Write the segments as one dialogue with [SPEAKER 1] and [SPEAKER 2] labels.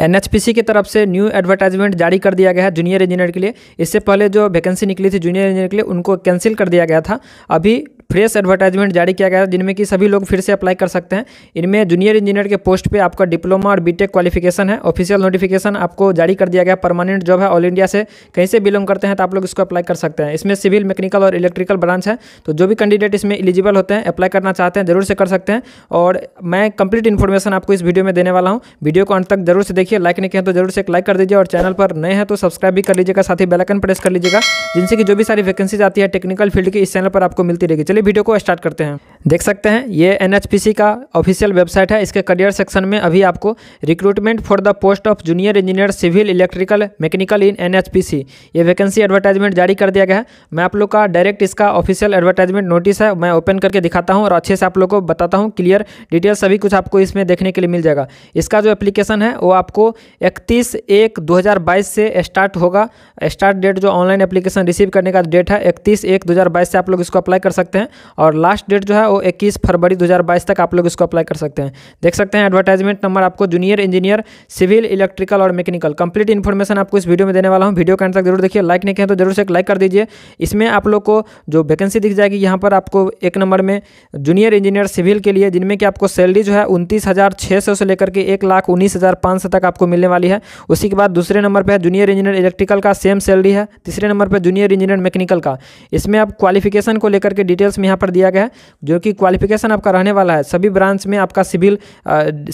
[SPEAKER 1] सी की तरफ से न्यू एडवर्टाइजमेंट जारी कर दिया गया है जूनियर इंजीनियर के लिए इससे पहले जो वैकेंसी निकली थी जूनियर इंजीनियर के लिए उनको कैंसिल कर दिया गया था अभी फ्रेश एडवर्टाइजमेंट जारी किया गया है जिनमें कि सभी लोग फिर से अप्लाई कर सकते हैं इनमें जूनियर इंजीनियर के पोस्ट पे आपका डिप्लोमा और बीटेक क्वालिफिकेशन है ऑफिशियल नोटिफिकेशन आपको जारी कर दिया गया परमानेंट जॉब है ऑल इंडिया से कहीं से बिलोंग करते हैं तो आप लोग इसको अप्लाई कर सकते हैं इसमें सिविल मेकनिकल और इलेक्ट्रिकल ब्रांच है तो जो भी कैंडिडेट इसमें इलिजिबल होते हैं अप्लाई करना चाहते हैं जरूर से कर सकते हैं और मैं कंप्लीट इन्फॉर्मेशन आपको इस वीडियो में देने वाला हूँ वीडियो को अंत तक जरूर से देखिए लाइक नहीं किया तो जरूर से एक लाइक कर दीजिए और चैनल पर नए हैं तो सब्सक्राइब भी कर लीजिएगा साथ ही बेलकन प्रेस कर लीजिएगा जिनसे कि जो भी सारी वैकेंसीज आती है टेक्निकल फील्ड की इस चैनल पर आपको मिलती रहेगी चलिए वीडियो को स्टार्ट करते हैं देख सकते हैं ये एन का ऑफिशियल वेबसाइट है इसके करियर सेक्शन में अभी आपको recruitment for the post of junior engineer civil electrical mechanical इन एन ये वैकेंसी एडवर्टाइजमेंट जारी कर दिया गया है मैं आप लोग का डायरेक्ट इसका ऑफिशियल एडवर्टाइजमेंट नोटिस है मैं ओपन करके दिखाता हूँ और अच्छे से आप लोग को बताता हूँ क्लियर डिटेल सभी कुछ आपको इसमें देखने के लिए मिल जाएगा इसका जो एप्लीकेशन है वो आपको इकतीस एक दो से स्टार्ट होगा स्टार्ट डेट जो ऑनलाइन एप्लीकेशन रिसीव करने का डेट है इकतीस एक दो से आप लोग इसको अप्लाई कर सकते हैं हैं और लास्ट डेट जो है वो 21 फरवरी 2022 तक आप लोग इसको अप्लाई कर सकते हैं देख सकते हैं एडवर्टाइजमेंट नंबर आपको जूनियर इंजीनियर सिविल इलेक्ट्रिकल और मैकेनिकल कंप्लीट इन्फॉर्मेशन आपको इस वीडियो में देने वाला हूँ वीडियो के तक जरूर देखिए लाइक नहीं किया तो जरूर से एक लाइक कर दीजिए इसमें आप लोग को जो वैकेंसी दिख जाएगी यहाँ पर आपको एक नंबर में जूनियर इंजीनियर सिविल के लिए जिनमें कि आपको सैलरी जो है उनतीस से लेकर के एक लाख उन्नीस तक आपको मिलने वाली है उसी के बाद दूसरे नंबर पर है जूनियर इंजीनियर इलेक्ट्रिकल का सेम सैलरी है तीसरे नंबर पर जूनियर इंजीनियर मैकेनिकल का इसमें आप क्वालिफिकेशन को लेकर के डिटेल्स डिटेल्स में यहाँ पर दिया गया है जो कि क्वालिफिकेशन आपका रहने वाला है सभी ब्रांच में आपका सिविल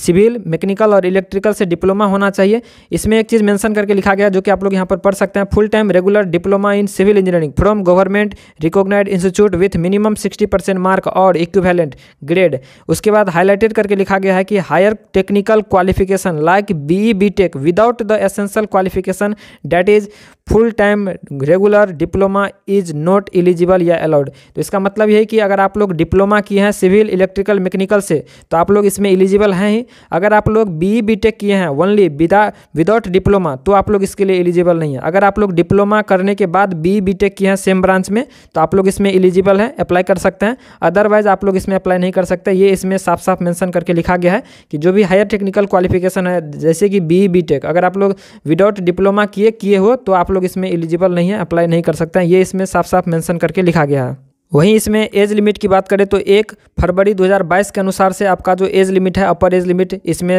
[SPEAKER 1] सिविल मैकेनिकल और इलेक्ट्रिकल से डिप्लोमा होना चाहिए इसमें एक चीज़ मेंशन करके लिखा गया जो कि आप लोग यहाँ पर पढ़ सकते हैं full time regular diploma in civil engineering from government recognize institute with minimum sixty percent mark और इक्विवेलेंट ग्रेड उसके बाद हाईलाइटेड करके लिखा गया है कि higher technical qualification like B B tech without the essential qualification that is full time regular diploma is not eligible या allowed तो इसका मतलब मतलब यही कि अगर आप लोग डिप्लोमा किए हैं सिविल इलेक्ट्रिकल मैकेनिकल से तो आप लोग इसमें एलिजिबल हैं ही अगर आप लोग बी बी टेक किए हैं ओनली विदा विदाउट डिप्लोमा तो आप लोग इसके लिए एलिजिबल नहीं है अगर आप लोग डिप्लोमा करने के बाद बी बी टेक किए हैं सेम ब्रांच में तो आप लोग इसमें एलिजिबल हैं अप्लाई कर सकते हैं अदरवाइज आप लोग इसमें अप्लाई नहीं कर सकते ये इसमें साफ साफ मैंसन करके लिखा गया है कि जो भी हायर टेक्निकल क्वालिफिकेशन है जैसे कि बी बी टेक अगर आप लोग विदाउट डिप्लोमा किए किए हो तो आप लोग इसमें एलिजिबल नहीं है अप्लाई नहीं कर सकते हैं ये इसमें साफ साफ मैंसन करके लिखा गया है वहीं इसमें एज लिमिट की बात करें तो एक फरवरी 2022 के अनुसार से आपका जो एज लिमिट है अपर एज लिमिट इसमें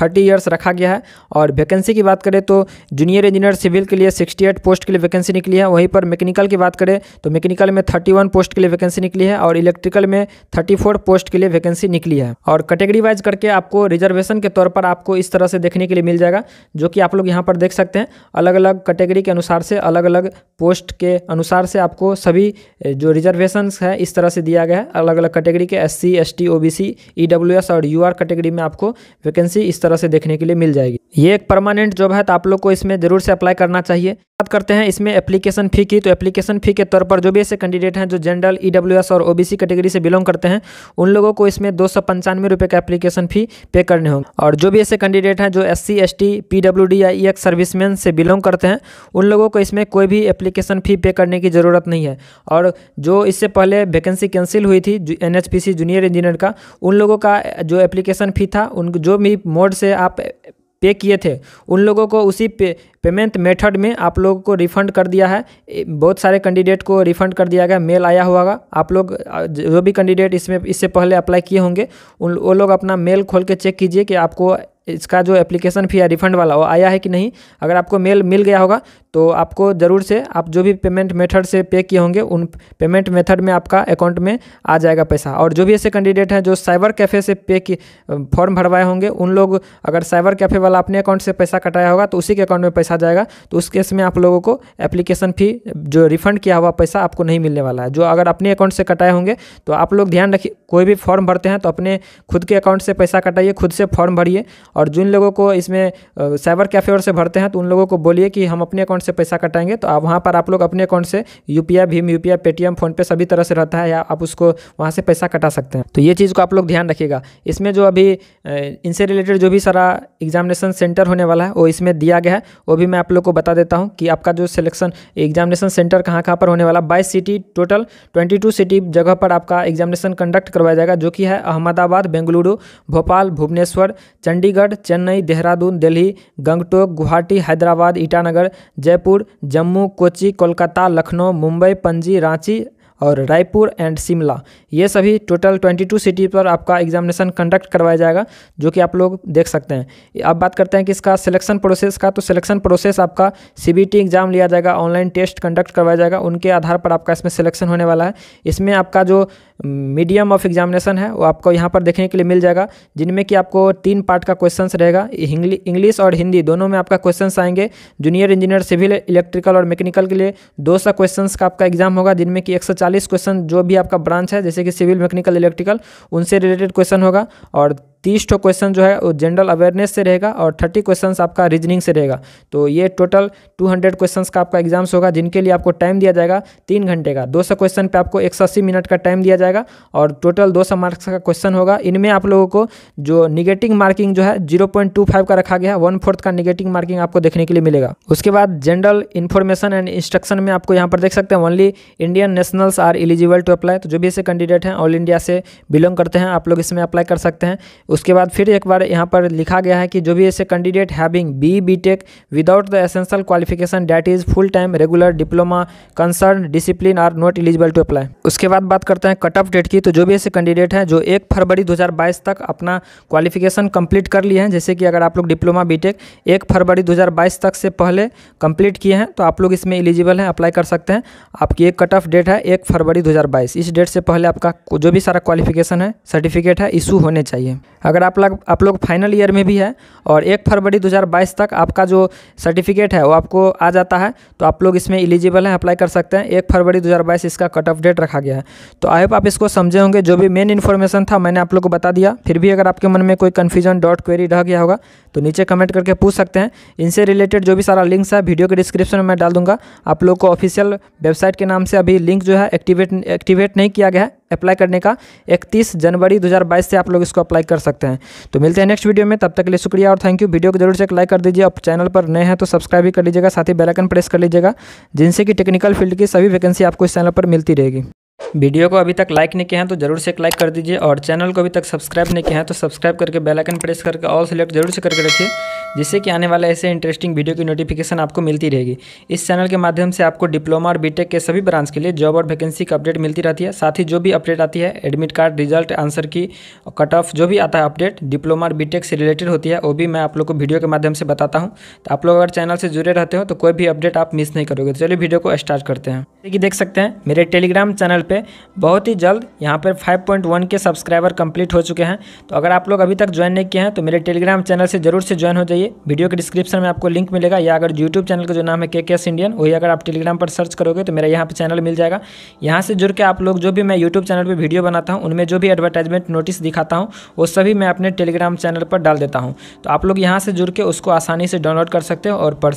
[SPEAKER 1] थर्टी ईयर्स रखा गया है और वैकेंसी की बात करें तो जूनियर इंजीनियर सिविल के लिए सिक्सटी एट पोस्ट के लिए वैकेंसी निकली है वहीं पर मैकेनिकल की बात करें तो मैकेनिकल में थर्टी वन पोस्ट के लिए वैकेंसी निकली है और इलेक्ट्रिकल में थर्टी फोर पोस्ट के लिए वैकेंसी निकली है और कैटेगरी वाइज करके आपको रिजर्वेशन के तौर पर आपको इस तरह से देखने के लिए मिल जाएगा जो कि आप लोग यहाँ पर देख सकते हैं अलग अलग कैटेगरी के अनुसार से अलग अलग पोस्ट के अनुसार से आपको सभी जो रिजर्वेशन है इस तरह से दिया गया है अलग अलग कैटेगरी के S C S T O B C E W S और यू आर कैटेगरी में आपको वैकेंसी इस इस तरह से देखने के लिए मिल जाएगी ये एक परमानेंट जॉब है तो आप लोग को इसमें ज़रूर से अप्लाई करना चाहिए बात करते हैं इसमें एप्लीकेशन फ़ी की तो एप्लीकेशन फ़ी के तौर पर जो भी ऐसे कैंडिडेट हैं जो जनरल ईडब्ल्यूएस e और ओबीसी कैटेगरी से बिलोंग करते हैं उन लोगों को इसमें दो सौ पंचानवे रुपये का एप्लीकेशन फ़ी पे करने होंगे और जो भी ऐसे कैंडिडेट हैं जो S C S T P W D या ई एक्स सर्विसमैन से बिलोंग करते हैं उन लोगों को इसमें कोई भी एप्लीकेशन फ़ी पे करने की ज़रूरत नहीं है और जो इससे पहले वैकेंसी कैंसिल हुई थी N H P C junior engineer का उन लोगों का जो एप्लीकेशन फ़ी था उन जो भी मोड से आप पे किए थे उन लोगों को उसी पे पेमेंट मेथड में आप लोगों को रिफ़ंड कर दिया है बहुत सारे कैंडिडेट को रिफ़ंड कर दिया गया मेल आया होगा आप लोग जो भी कैंडिडेट इसमें इससे पहले अप्लाई किए होंगे उन वो लोग अपना मेल खोल के चेक कीजिए कि आपको इसका जो एप्लीकेशन फी है रिफंड वाला वो आया है कि नहीं अगर आपको मेल मिल गया होगा तो आपको ज़रूर से आप जो भी पेमेंट मेथड से पे किए होंगे उन पेमेंट मेथड में आपका अकाउंट में आ जाएगा पैसा और जो भी ऐसे कैंडिडेट हैं जो साइबर कैफ़े से पे की फॉर्म भरवाए होंगे उन लोग अगर साइबर कैफ़े वाला अपने अकाउंट से पैसा कटाया होगा तो उसी के अकाउंट में पैसा जाएगा तो उस केस में आप लोगों को एप्लीकेशन फ़ी जो रिफंड किया हुआ पैसा आपको नहीं मिलने वाला है जो अगर अपने अकाउंट से कटाए होंगे तो आप लोग ध्यान रखिए कोई भी फॉर्म भरते हैं तो अपने खुद के अकाउंट से पैसा कटाइए खुद से फॉर्म भरिए और जिन लोगों को इसमें साइबर कैफ़े और से भरते हैं तो उन लोगों को बोलिए कि हम अपने अकाउंट अकाउंट से पैसा कटाएंगे तो आप वहाँ पर आप लोग अपने अकाउंट से यू पी आई भीम U P I Paytm PhonePe सभी तरह से रहता है या आप उसको वहाँ से पैसा कटा सकते हैं तो ये चीज़ को आप लोग ध्यान रखिएगा इसमें जो अभी इनसे रिलेटेड जो भी सारा एग्जामिनेशन सेंटर होने वाला है वो इसमें दिया गया है वो भी मैं आप लोग को बता देता हूँ कि आपका जो सिलेक्शन एग्जामिनेशन सेंटर कहाँ कहाँ पर होने वाला है बाईस city total twenty two city जगह पर आपका एग्जामिनेशन कंडक्ट करवाया जाएगा जो कि है अहमदाबाद बेंगलुरु भोपाल भुवनेश्वर चंडीगढ़ चेन्नई देहरादून दिल्ली गंगटोक गुवाहाटी हैदराबाद ईटानगर ज जयपुर जम्मू कोची कोलकाता लखनऊ मुंबई पणजी रांची और रायपुर एंड शिमला ये सभी टोटल 22 सिटी पर आपका एग्जामिनेशन कंडक्ट करवाया जाएगा जो कि आप लोग देख सकते हैं अब बात करते हैं कि इसका सिलेक्शन प्रोसेस का तो सिलेक्शन प्रोसेस आपका सीबीटी एग्ज़ाम लिया जाएगा ऑनलाइन टेस्ट कंडक्ट करवाया जाएगा उनके आधार पर आपका इसमें सिलेक्शन होने वाला है इसमें आपका जो मीडियम ऑफ एग्जामिनेशन है वो आपको यहाँ पर देखने के लिए मिल जाएगा जिनमें कि आपको तीन पार्ट का क्वेश्चंस रहेगा इंग्लिश और हिंदी दोनों में आपका क्वेश्चंस आएंगे जूनियर इंजीनियर सिविल इलेक्ट्रिकल और मैकेनिकल के लिए दो सौ क्वेश्चन का आपका एग्जाम होगा जिनमें कि चालीस क्वेश्चन जो भी आपका ब्रांच है जैसे कि सिविल मैकेनिकल इलेक्ट्रिकल उनसे रिलेटेड क्वेश्चन होगा और तीस ठो क्वेश्चन जो है वो जनरल अवेयरनेस से रहेगा और थर्टी क्वेश्चन आपका रीजनिंग से रहेगा तो ये टोटल टू हंड्रेड क्वेश्चन का आपका एग्जाम्स होगा जिनके लिए आपको टाइम दिया जाएगा तीन घंटे का दो सौ क्वेश्चन पर आपको एक सौ अस्सी मिनट का टाइम दिया जाएगा और टोटल दो सौ मार्क्स का क्वेश्चन होगा इनमें आप लोगों को जो निगेटिव मार्किंग जो है जीरो पॉइंट टू फाइव का रखा गया है वन फोर्थ का निगेटिव मार्किंग आपको देखने के लिए मिलेगा उसके बाद जनरल इन्फॉर्मेशन एंड इंस्ट्रक्शन में आपको यहाँ पर देख सकते हैं only Indian nationals are eligible to apply तो जो भी ऐसे कैंडिडेट हैं ऑल इंडिया से बिलोंग करते हैं आप लोग इसमें अप्लाई कर सकते हैं उसके बाद फिर एक बार यहाँ पर लिखा गया है कि जो भी ऐसे candidate having B B tech without the essential qualification that is full time regular diploma concern discipline are not eligible to apply उसके बाद बात करते हैं कट ऑफ डेट की तो जो भी ऐसे कैंडिडेट हैं जो एक फरवरी दो तक अपना क्वालिफिकेशन कंप्लीट कर लिए हैं जैसे कि अगर आप लोग डिप्लोमा बी एक फरवरी दो तक से पहले कंप्लीट किए हैं तो आप लोग इसमें एलिजिबल हैं अप्लाई कर सकते हैं आपकी एक कट ऑफ डेट है एक फरवरी दो इस डेट से पहले आपका जो भी सारा क्वालिफिकेशन है सर्टिफिकेट है इशू होने चाहिए अगर आप लोग आप लोग फाइनल ईयर में भी है और एक फरवरी 2022 तक आपका जो सर्टिफिकेट है वो आपको आ जाता है तो आप लोग इसमें एलिजिबल हैं अप्लाई कर सकते हैं एक फरवरी 2022 इसका कट ऑफ डेट रखा गया है तो आई होप आप इसको समझे होंगे जो भी मेन इन्फॉर्मेशन था मैंने आप लोग को बता दिया फिर भी अगर आपके मन में कोई कन्फ्यूजन डॉट क्वेरी रह गया होगा तो नीचे कमेंट करके पूछ सकते हैं इनसे रिलेटेड जो भी सारा लिंक्स है वीडियो के डिस्क्रिप्शन में मैं डाल दूंगा आप लोग को ऑफिशियल वेबसाइट के नाम से अभी लिंक जो है एक्टिवेट एक्टिवेट नहीं किया गया है अप्लाई करने का 31 जनवरी 2022 से आप लोग इसको अप्लाई कर सकते हैं तो मिलते हैं नेक्स्ट वीडियो में तब तक के लिए शुक्रिया और थैंक यू वीडियो को जरूर से एक लाइक कर दीजिए आप चैनल पर नए हैं तो सब्सक्राइब भी कर लीजिएगा साथ ही बेलाइकन प्रेस कर लीजिएगा जिनसे कि टेक्निकल फील्ड की सभी वैकेंसी आपको इस चैनल पर मिलती रहेगी वीडियो को अभी तक लाइक नहीं किया है तो जरूर से एक लाइक कर दीजिए और चैनल को अभी तक सब्सक्राइब नहीं किया है तो सब्सक्राइब करके बेलाइकन प्रेस करके ऑल सेलेक्ट जरूर से करके रखिए जिससे कि आने वाले ऐसे इंटरेस्टिंग वीडियो की नोटिफिकेशन आपको मिलती रहेगी इस चैनल के माध्यम से आपको डिप्लोमा और बीटेक के सभी ब्रांच के लिए जॉब और वैकेंसी की अपडेट मिलती रहती है साथ ही जो भी अपडेट आती है admit card result answer key cut off जो भी आता है अपडेट डिप्लोमा और बीटेक से रिलेटेड होती है वो भी मैं आप लोग को वीडियो के माध्यम से बताता हूँ तो आप लोग अगर चैनल से जुड़े रहते हो तो कोई भी अपडेट आप मिस नहीं करोगे तो चलिए वीडियो को स्टार्ट करते हैं कि देख सकते हैं मेरे टेलीग्राम चैनल पे बहुत ही जल्द यहाँ पर 5.1 के सब्सक्राइबर कंप्लीट हो चुके हैं तो अगर आप लोग अभी तक ज्वाइन नहीं किए हैं तो मेरे टेलीग्राम चैनल से जरूर से ज्वाइन हो जाइए वीडियो के डिस्क्रिप्शन में आपको लिंक मिलेगा या अगर यूट्यूब चैनल का जो नाम है के के इंडियन वही अगर आप टेलीग्राम पर सर्च करोगे तो मेरा यहाँ पर चैनल मिल जाएगा यहाँ से जुड़ के आप लोग जो भी मैं यूट्यूब चैनल पर वीडियो बनाता हूँ उनमें जो भी एडवर्टाइजमेंट नोटिस दिखाता हूँ वो सभी मैं अपने टेलीग्राम चैनल पर डाल देता हूँ तो आप लोग यहाँ से जुड़ के उसको आसानी से डाउनलोड कर सकते हो और पढ़